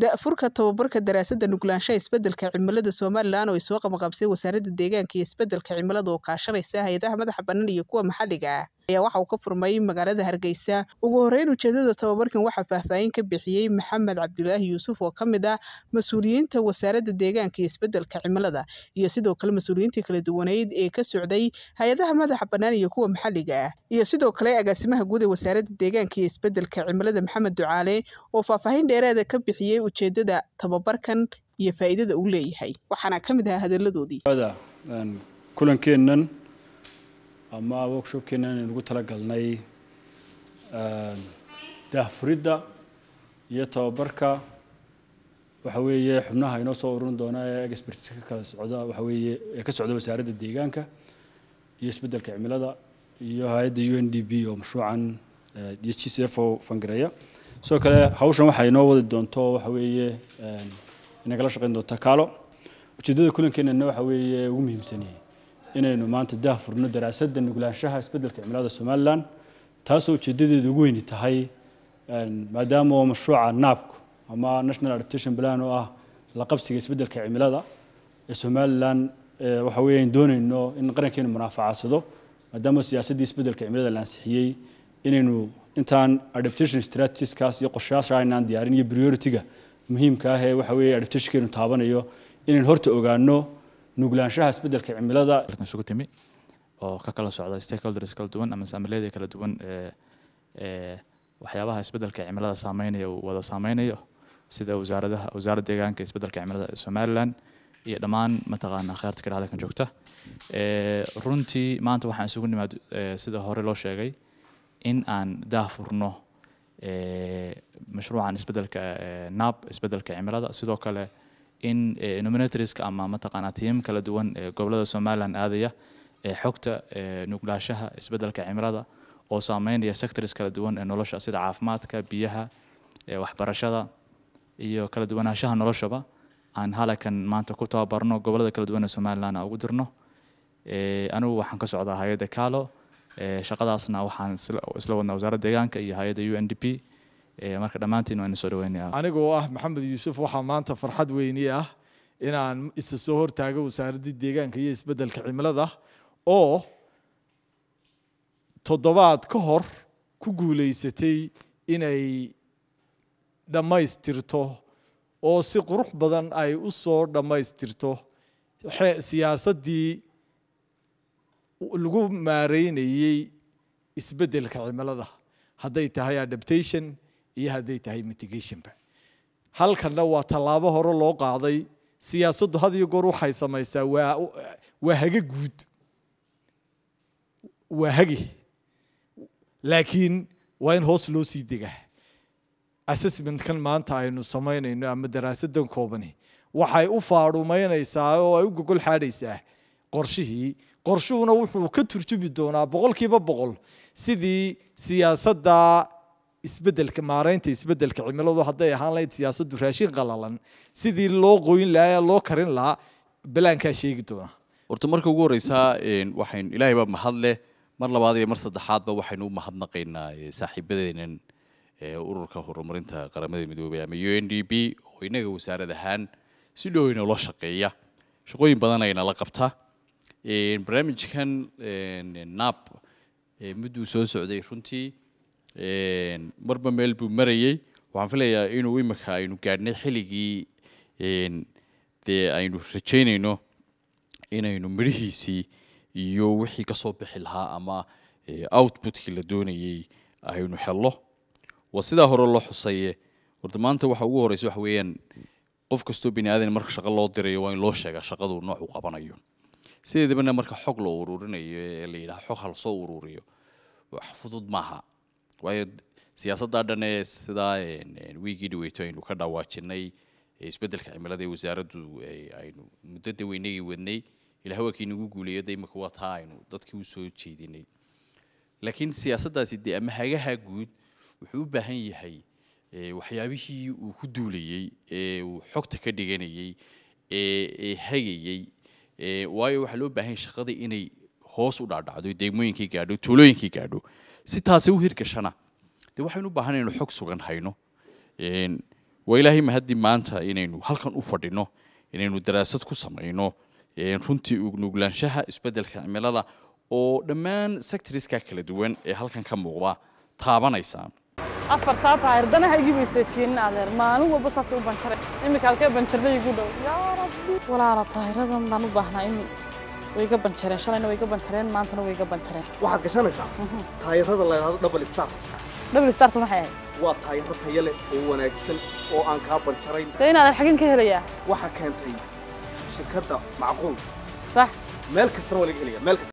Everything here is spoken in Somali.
dafurka tababarka daraasadda nuglaanshaha isbeddelka cimilada somalilan oo ay soo qabaqabsay wasaaradda deegaanka iyo isbeddelka cimilada oo kaashanaysa hay-adaha madaxa bannaan iyo kuwa maxalliga ah ayaa waxa uu ka furmay magaalada hargeysa ugu horeyn ujeedada tababarkan waxaa faahfaahin ka bixiyey maxamed cabdilaahi yuusuf oo ka mid ah mas-uuliyiinta wasaaradda deegaanka iyo isbeddelka cimilada iyo sidoo kale mas-uuliyiintii kala duwaneyd ee ka socday hay-adaha madaxa bannaan iyo kuwa maxalliga ah iyo sidoo kale agaasimaha guud ee wasaaradda deegaanka iyo isbeddelka cimilada maxamed ducaale oo faahfaahin dheereeda ah ka bixiyey ujeedada tababarkan iyo faa'iidada uu leeyahay waxaana ka mid ahaa hadaladoodii kulankeennan ama workshopkeena inaynugu talagalnay eh, daahfuridda iyo tababarka waxa weeye xubnaha inoo soo ururin doona ee ka kala socda waxa weeye ee ka socda wasaaradda deegaanka iyo isbeddelka cimilada iyo hay-adda u n d b oo mashruucan eh, iyo g c f oo fangareeya sidoo kale hawshan waxay inoo wadi doonto waxa weeye eh, inay kala shaqayn doonto kaalo ujeeddada kulankeennana waxa weeye ugu muhiimsanayay inaynu maanta daah furno daraasada nuglaanshaha isbedelka cimilada somalilan taasoo ujeedadeedu ugu weyni tahay maadaama oo mashruuca naabku ama national adaptation plan oo ah la isbedelka cimilada ee somalilan waxa weeyaan doonayno in qarankeenu munaafacadsado maadaama siyaasaddii isbedelka cimilada la ansixiyey inaynu intaan adaptation strategieskaas iyo qorshayaasha aynaan diyaarin iyo priority-ga muhiimka ah ee waxa weeye adaptationkeenu taabanayo inaynu horta ogaano nuglaanshaha isbedelka cimilada isugu timi oo ka kala socda stakeholders kala duwan ama saamileeda kala duwan waxyaabaha isbedelka cimilada saameynaya uu wada saameynayo sida wasaaradaha wasaaradda deegaanka isbedelka cimilada ee somaliland iyo dhammaan mataqaana khayaarta kale halkan joogta runtii maanta waxaan isugu nimaad sida hore loo sheegay in aan daah furno mashruucan isbedelka naab isbedelka cimilada sidoo kale in eh, nominatorska ama mataqaanaa tiim kala duwan eh, gobolada somalilan aadaya ee eh, xogta nuglaashaha isbedelka cimrada oo saameynaya sectors kala duwan ee nolosha sida caafimaadka biyaha waxbarashada iyo kala duwanaanshaha noloshaba aan halakan maanta ku tababarno gobolada kala duwan ee somalilan ugu dirno anigu waxaan ka socdaa hay-adda calo shaqadaasna waxaan isla wadnaa wasaaradda deegaanka iyo hay-adda u n d p Eh, marka dhammaantiin waana soo dhaweynaya anigoo ah maxamed yuusuf waxaa maanta farxad weyni ah inaan isa soo hortaago wasaaraddii deegaanka iyo isbeddelka cimilada oo toddobaad ka hor ku guulaysatay inay dhammaystirto oo si qurux badan ay u soo dhammaystirto siyaasaddii lagu maareynayey isbeddelka cimilada hadday tahay adaptation iyo hadday tahay mitigationba halkanna waa tallaabo hore loo qaaday siyaasaddu had iyo goor waxay samaysaa waa waa haga guud waa hagi laakiin waa in hoos loo sii degaa assessmentkan maanta aynu samaynayno ama daraasadan koobani waxay u faarumaynaysaa oo ay u gogol xaadhaysaa qorshihii qorshuhuna wuxuu ka turjumi doonaa boqolkiiba boqol sidii siyaasadda isbedelka maaraynta isbedelka cimiladu hadday ahaan lahayd siyaasadu raashin qalalan sidii loo qoyin lahaa loo karin lahaa balaankaa sheegi doona horta marka ugu horeysaa waxayn ilaahay baa mahad mar labaad iyo mar saddexaadba waxaynu u mahadnaqaynaa saaxiibadeenan ururka horumarinta qaramada midoobey ama u n d b oo inaga wasaarad ahaan si dhow inoola shaqeeya shaqooyin badan aynala qabta barnaamijkan naab mudduu soo socday runtii marba meel buu marayey waxaan filayaa inuu imika aynu gaadhnay xilligii dee aynu rajaynayno inaynu midhihiisii iyo wixii kasoo bixi lahaa ama outputkii la doonayey aynu hello waa sidaa hore loo xusaye horta maanta waxa ugu horreysa waxa weeyaan qof kastoo bini aadan marka shaqa loo dirayo waa in loo sheegaa shaqadu noocuu qabanayo sideedabana marka xog loo uruurinayo ee la yidhaha xog ha lasoo uruuriyo wax fudud maaha waayo siyaasaddaa dhan ee sidaa wiigii dhaweyto aynu ka dhawaajinay isbeddelka cimilada ee wasaaraddu aynu muddo weynagii wadnay ilaa haweenkii nagu guuleeyo de waa taa aynu dadkii usoo soo jeedinay laakiin siyaasaddaasi dee ama hagaha guud wuxuu u baahan yahay waxyaabihii uu ku duulayey ee uu xogta ka dhiganayey ee eh, eh, hagayey eh, waayo waxaa loo baahan yahay inay hoos u dhaadhacdo degmooyinkii gaadho tuulooyinkii gaadho si taasi u hirgashana dee waxaynu u baahan inaynu xog sugan hayno waa ilaahay mahaddi maanta inaynu halkan u fadhino inaynu daraasad ku samayno runtii nuglaanshaha isbeddelka cimilada oo dhammaan sectoriska kala duwan ee halkan ka muuqda taabanaysaan afartaa taayir danaha igi bay seejiyeenna adeer maalin walba saasay u banjaray iminka halkee banjarnay dhow yaa rabbi walaala taayiradan baan u baahnaa imin ويقى بنشرين شلنا ويقى بنشرين ما أنتنا ويقى بنشرين واحد كشان إسا تاير هذا الله هذا دبل ستار دبل ستار تروح إيه waa taayiro taya leh oo wanaagsan oo aan kaa banjarayn dee inaadan xagin ka helayaa waxaa keentay shirkadda macquul sax meel kastana waa laga helaya meel kasta